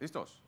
¿Listos?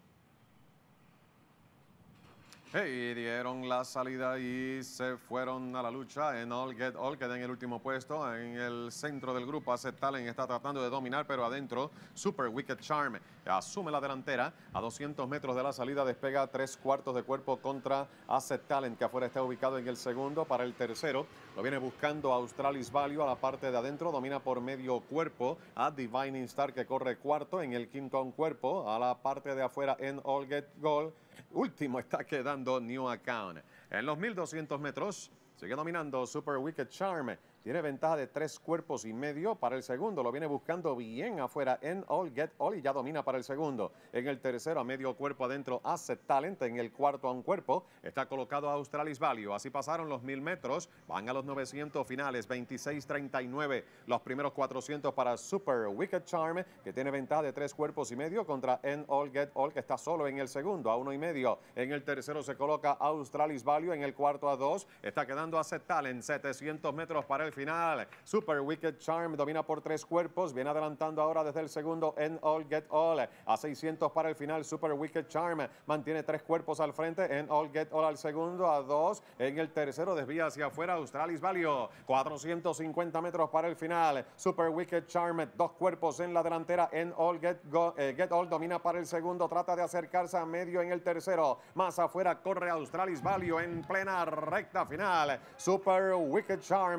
Y dieron la salida y se fueron a la lucha en All Get All, queda en el último puesto. En el centro del grupo, Acet Talent está tratando de dominar, pero adentro, Super Wicked Charm asume la delantera. A 200 metros de la salida despega tres cuartos de cuerpo contra Acet Talent, que afuera está ubicado en el segundo. Para el tercero, lo viene buscando Australis Value a la parte de adentro, domina por medio cuerpo a Divining Star, que corre cuarto. En el quinto, a cuerpo a la parte de afuera en All Get Goal. Último está quedando New Account. En los 1200 metros sigue dominando Super Wicked Charm tiene ventaja de tres cuerpos y medio para el segundo. Lo viene buscando bien afuera en all, get all y ya domina para el segundo. En el tercero a medio cuerpo adentro hace talent. En el cuarto a un cuerpo está colocado Australis Value. Así pasaron los mil metros. Van a los 900 finales. 26-39. Los primeros 400 para Super Wicked Charm que tiene ventaja de tres cuerpos y medio contra en all, get all que está solo en el segundo a uno y medio. En el tercero se coloca Australis Value. En el cuarto a dos. Está quedando hace talent. 700 metros para el final. Super Wicked Charm domina por tres cuerpos. Viene adelantando ahora desde el segundo en All Get All. A 600 para el final. Super Wicked Charm mantiene tres cuerpos al frente. en All Get All al segundo. A dos. En el tercero desvía hacia afuera. Australis Valio. 450 metros para el final. Super Wicked Charm. Dos cuerpos en la delantera. en All Get, eh, Get All domina para el segundo. Trata de acercarse a medio en el tercero. Más afuera corre Australis Valio en plena recta final. Super Wicked Charm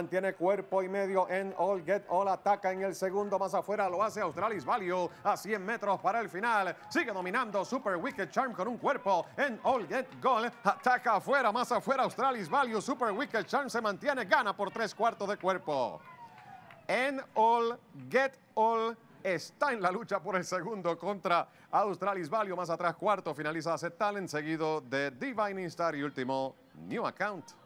mantiene cuerpo y medio en All Get All, ataca en el segundo más afuera, lo hace Australis Value a 100 metros para el final, sigue dominando Super Wicked Charm con un cuerpo en All Get Goal, ataca afuera, más afuera Australis Value, Super Wicked Charm se mantiene, gana por tres cuartos de cuerpo. En All Get All está en la lucha por el segundo contra Australis Value. Más atrás, cuarto, finaliza Set tal seguido de Divine Star y último, New Account.